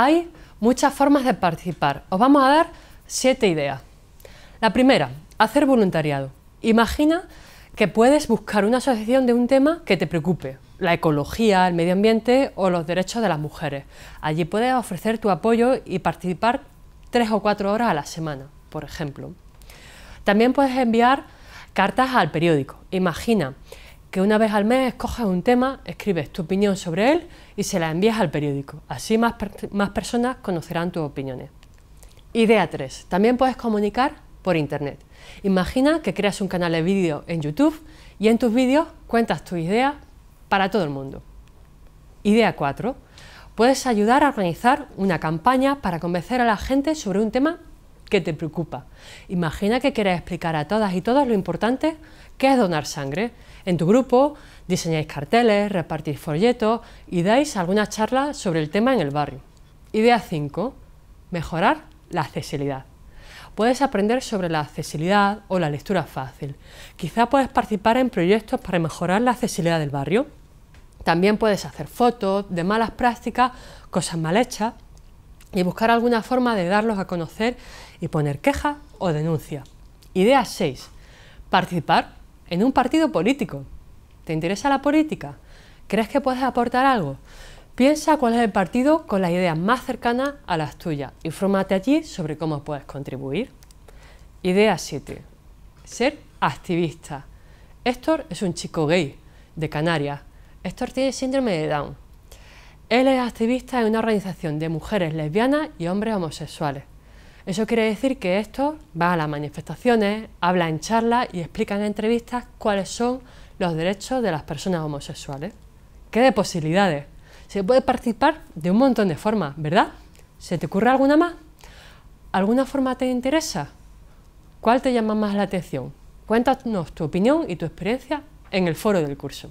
Hay muchas formas de participar. Os vamos a dar siete ideas. La primera, hacer voluntariado. Imagina que puedes buscar una asociación de un tema que te preocupe, la ecología, el medio ambiente o los derechos de las mujeres. Allí puedes ofrecer tu apoyo y participar tres o cuatro horas a la semana, por ejemplo. También puedes enviar cartas al periódico. Imagina que una vez al mes escoges un tema, escribes tu opinión sobre él y se la envías al periódico. Así más, personas conocerán tus opiniones. Idea 3. También puedes comunicar por Internet. Imagina que creas un canal de vídeo en YouTube y en tus vídeos cuentas tus ideas para todo el mundo. Idea 4. Puedes ayudar a organizar una campaña para convencer a la gente sobre un tema que te preocupa. Imagina que quieres explicar a todas y todos lo importante que es donar sangre. En tu grupo diseñáis carteles, repartís folletos y dais alguna charla sobre el tema en el barrio. Idea 5. Mejorar la accesibilidad. Puedes aprender sobre la accesibilidad o la lectura fácil. Quizá puedes participar en proyectos para mejorar la accesibilidad del barrio. También puedes hacer fotos de malas prácticas, cosas mal hechas y buscar alguna forma de darlos a conocer y poner quejas o denuncia. Idea 6. Participar en un partido político. ¿Te interesa la política? ¿Crees que puedes aportar algo? Piensa cuál es el partido con las ideas más cercanas a las tuyas. Infórmate allí sobre cómo puedes contribuir. Idea 7. Ser activista. Héctor es un chico gay de Canarias. Héctor tiene síndrome de Down él es activista en una organización de mujeres lesbianas y hombres homosexuales. Eso quiere decir que esto va a las manifestaciones, hablan en charlas y explican en entrevistas cuáles son los derechos de las personas homosexuales. ¡Qué de posibilidades! Se puede participar de un montón de formas, ¿verdad? ¿Se te ocurre alguna más? ¿Alguna forma te interesa? ¿Cuál te llama más la atención? Cuéntanos tu opinión y tu experiencia en el foro del curso.